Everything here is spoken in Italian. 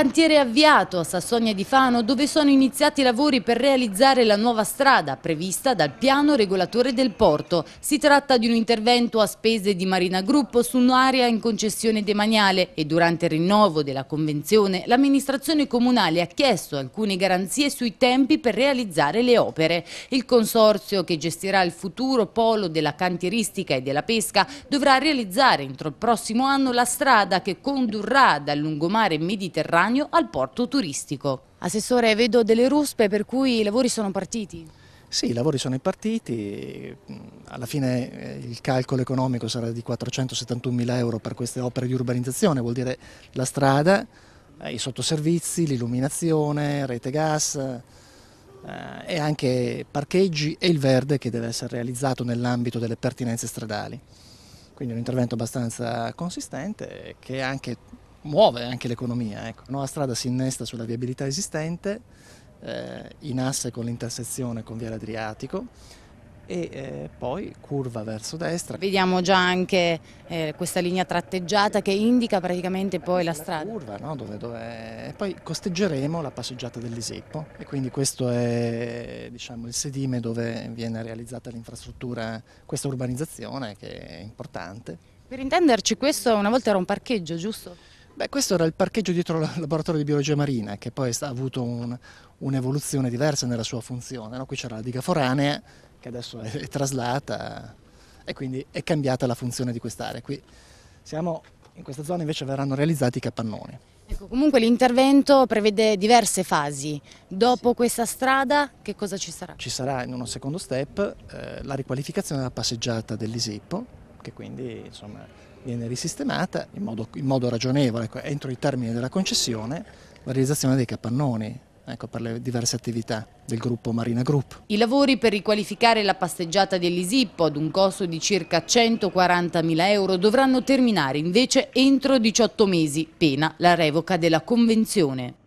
Cantiere avviato a Sassonia di Fano dove sono iniziati i lavori per realizzare la nuova strada prevista dal piano regolatore del porto. Si tratta di un intervento a spese di Marina Gruppo su un'area in concessione demaniale e durante il rinnovo della convenzione l'amministrazione comunale ha chiesto alcune garanzie sui tempi per realizzare le opere. Il consorzio che gestirà il futuro polo della cantieristica e della pesca dovrà realizzare entro il prossimo anno la strada che condurrà dal lungomare mediterraneo estraneo al porto turistico. Assessore, vedo delle ruspe per cui i lavori sono partiti. Sì, i lavori sono partiti, mm, alla fine eh, il calcolo economico sarà di 471 mila euro per queste opere di urbanizzazione, vuol dire la strada, eh, i sottoservizi, l'illuminazione, rete gas eh, e anche parcheggi e il verde che deve essere realizzato nell'ambito delle pertinenze stradali. Quindi un intervento abbastanza consistente che anche muove anche l'economia. Ecco. La nuova strada si innesta sulla viabilità esistente, eh, in asse con l'intersezione con Viale Adriatico e eh, poi curva verso destra. Vediamo già anche eh, questa linea tratteggiata che indica praticamente eh, poi la strada. La curva, no? dove, dove... poi costeggeremo la passeggiata dell'Iseppo e quindi questo è diciamo, il sedime dove viene realizzata l'infrastruttura, questa urbanizzazione che è importante. Per intenderci questo una volta era un parcheggio, giusto? Beh, questo era il parcheggio dietro al laboratorio di biologia marina, che poi ha avuto un'evoluzione un diversa nella sua funzione. No? Qui c'era la diga foranea, che adesso è, è traslata e quindi è cambiata la funzione di quest'area. Qui siamo, in questa zona invece verranno realizzati i capannoni. Ecco, comunque l'intervento prevede diverse fasi. Dopo sì. questa strada che cosa ci sarà? Ci sarà in uno secondo step eh, la riqualificazione della passeggiata dell'Isippo, che quindi insomma, viene risistemata in modo, in modo ragionevole, ecco, entro i termini della concessione, la realizzazione dei capannoni. Ecco, per le diverse attività del gruppo Marina Group. I lavori per riqualificare la passeggiata dell'Isippo ad un costo di circa 140.000 euro dovranno terminare invece entro 18 mesi, pena la revoca della convenzione.